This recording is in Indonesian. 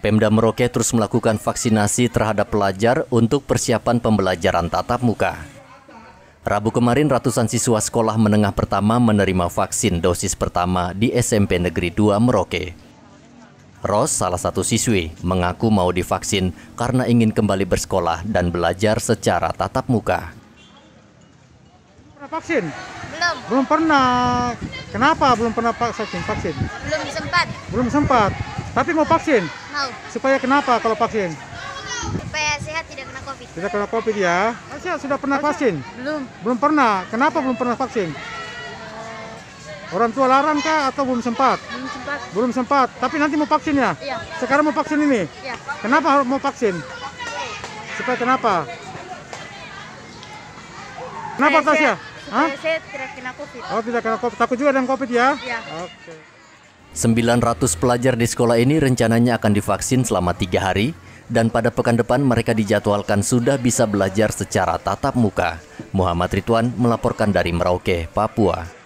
Pemda Merauke terus melakukan vaksinasi terhadap pelajar untuk persiapan pembelajaran tatap muka. Rabu kemarin ratusan siswa sekolah menengah pertama menerima vaksin dosis pertama di SMP Negeri 2 Merauke. Ros, salah satu siswi, mengaku mau divaksin karena ingin kembali bersekolah dan belajar secara tatap muka. Pernah vaksin? Belum. Belum pernah. Kenapa belum pernah vaksin? vaksin? Belum sempat. Belum sempat. Tapi mau vaksin? Mau. Supaya kenapa kalau vaksin? Supaya sehat tidak kena covid. Tidak kena covid ya. Oh, Asia sudah pernah vaksin? Belum. Belum pernah. Kenapa iya. belum pernah vaksin? Orang tua larang kah atau belum sempat? Belum sempat. Belum sempat. Tapi nanti mau vaksin ya? Iya. Sekarang mau vaksin ini? Iya. Kenapa harus mau vaksin? Supaya kenapa? Kenapa Tasya? saya tidak kena covid. Oh tidak kena covid. Takut juga dengan covid ya? Iya. Oke. Okay. 900 pelajar di sekolah ini rencananya akan divaksin selama tiga hari, dan pada pekan depan mereka dijadwalkan sudah bisa belajar secara tatap muka. Muhammad Ridwan melaporkan dari Merauke, Papua.